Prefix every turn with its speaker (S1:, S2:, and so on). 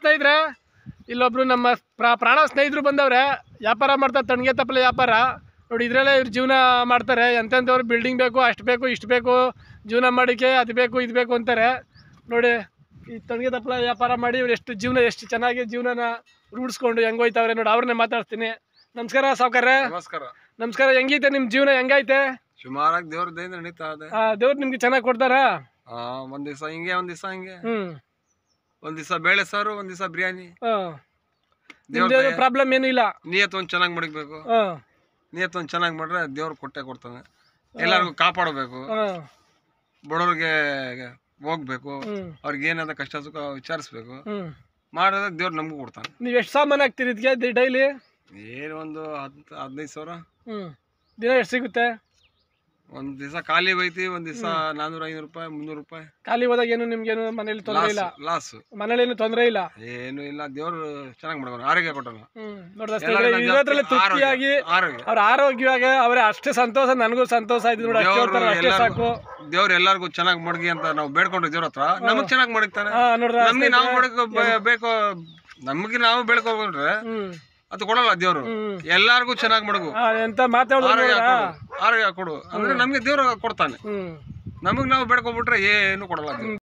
S1: ಸ್ನೇಹಿತರೆ ಇಲ್ಲೊಬ್ರು ನಮ್ಮ ಪ್ರಾಣ ಸ್ನೇಹಿತರು ಬಂದವ್ರೆ ವ್ಯಾಪಾರ ಮಾಡ್ತಾರೆ ತಣ್ಣಗೆ ತಪ್ಪಲೆ ವ್ಯಾಪಾರ ನೋಡಿ ಇದರಲ್ಲೇ ಇವ್ರು ಜೀವನ ಮಾಡ್ತಾರೆ ಎಂತೆಂಥವ್ರು ಬಿಲ್ಡಿಂಗ್ ಬೇಕು ಅಷ್ಟು ಬೇಕು ಇಷ್ಟು ಬೇಕು ಜೀವನ ಮಾಡಿಕೆ ಅದು ಬೇಕು ಇದು ಬೇಕು ಅಂತಾರೆ ನೋಡಿ ಈ ತಣ್ಗೆ ತಪ್ಪಲೆ ವ್ಯಾಪಾರ ಮಾಡಿ ಇವ್ರು ಎಷ್ಟು ಜೀವನ ಎಷ್ಟು ಚೆನ್ನಾಗಿ ಜೀವನನ ರೂಢಿಸ್ಕೊಂಡು ಹೆಂಗ್ ನೋಡಿ ಅವ್ರನ್ನೇ ಮಾತಾಡ್ತೀನಿ ನಮಸ್ಕಾರ ಸಾವುಕಾರ್ರೆ ನಮಸ್ಕಾರ ನಮಸ್ಕಾರ ಹೆಂಗೈತೆ ನಿಮ್ಮ ಜೀವನ ಹೆಂಗೈತೆ
S2: ಸುಮಾರಾಗಿ ದೇವ್ರ
S1: ದೇವ್ರು ನಿಮ್ಗೆ ಚೆನ್ನಾಗಿ ಕೊಡ್ತಾರ
S2: ಒಂದ್ ದಿವಸ ಹಿಂಗೆ ಒಂದ್ ದಿವಸ ಹಿಂಗೆ ಹ್ಮ್ ಒಂದ್ ದಿವಸ ಬೇಳೆ ಸಾರು ಒಂದ್ ದಿವಸ ಬಿರಿಯಾನಿ ಪ್ರಾಬ್ಲಮ್ ಏನು ಇಲ್ಲ ನೀತ್ ಒಂದ್ ಚೆನ್ನಾಗಿ ಮಡಗ್ಬೇಕು ನೀತ್ ಒಂದ್ ಚೆನ್ನಾಗಿ ಮಾಡ್ರೆ ದೇವ್ರು ಕೊಟ್ಟೆ ಕೊಡ್ತಾನೆ ಎಲ್ಲರಿಗೂ ಕಾಪಾಡಬೇಕು ಬಡವ್ರಿಗೆ ಹೋಗ್ಬೇಕು ಅವ್ರಿಗೆ ಏನಾದ ಕಷ್ಟ ಸುಖ ವಿಚಾರಿಸ್ಬೇಕು ಮಾಡಿದ್ರೆ ದೇವ್ರು ನಮಗೂ ಕೊಡ್ತಾನೆ
S1: ನೀವ್ ಎಷ್ಟು ಸಾಮಾನು ಹಾಕ್ತೀರಿ ಇದಕ್ಕೆ ಡೈಲಿ
S2: ಏನು ಒಂದು ಹತ್ತು ಹದಿನೈದು ಸಾವಿರ
S1: ಹ್ಮ್ ದಿನ ಎಷ್ಟು ಸಿಗುತ್ತೆ
S2: ಒಂದ್ ದಿವಸ ಖಾಲಿ ಬೈತಿ ಒಂದ್ ದಿವಸ ನಾನೂರ ಐನೂರು ರೂಪಾಯಿ ಮುನ್ನೂರು ರೂಪಾಯಿ ಖಾಲಿ
S1: ಹೋದಾಗ ಏನು ನಿಮ್ಗೇನು ಮನೇಲಿ ತೊಂದರೆ ಇಲ್ಲ ಲಾಸ್ ಮನೇಲಿ ಏನು ತೊಂದರೆ ಇಲ್ಲ
S2: ಏನು ಇಲ್ಲ ದೇವ್ರು ಚೆನ್ನಾಗಿ ಮಾಡ್ಕೊಂಡು ಆರೋಗ್ಯ ಕೊಟ್ಟಲ್ಲ
S1: ನೋಡಿದ್ರಲ್ಲಿ ತೃಪ್ತಿಯಾಗಿ ಅವ್ರ ಆರೋಗ್ಯವಾಗಿ ಅವ್ರ ಅಷ್ಟೇ ಸಂತೋಷ ನನಗೂ ಸಂತೋಷ ಆಯ್ತು ನೋಡಿ ಅಷ್ಟೇ ಸಾಕು
S2: ದೇವ್ರ ಎಲ್ಲರಿಗೂ ಚೆನ್ನಾಗಿ ಮಡಗಿ ಅಂತ ನಾವು ಬೇಡ್ಕೊಂಡ್ರಿ ದೇವ್ರ ಹತ್ರ ನಮಗ್ ಚೆನ್ನಾಗಿ ಮಡಗ್ತಾನೆ ನಮ್ಗೆ ನಾವು ಮಡಗ ಬೇಕು ನಮ್ಗೆ ನಾವು ಬೇಡ್ಕೊಂಡ್ರೆ ಅದು ಕೊಡಲ್ಲ ದೇವ್ರು ಎಲ್ಲಾರ್ಗು ಚೆನ್ನಾಗಿ ಮಡಗು ಎಂತ ಮಾತಾಡೋದು ಆರೋಗ್ಯ ಕೊಡು ಅಂದ್ರೆ ನಮ್ಗೆ ದೇವ್ರ ಕೊಡ್ತಾನೆ ನಮಗೆ ನಾವು ಬೇಡ್ಕೊಬಿಟ್ರೆ ಏನು ಕೊಡಲ್ಲ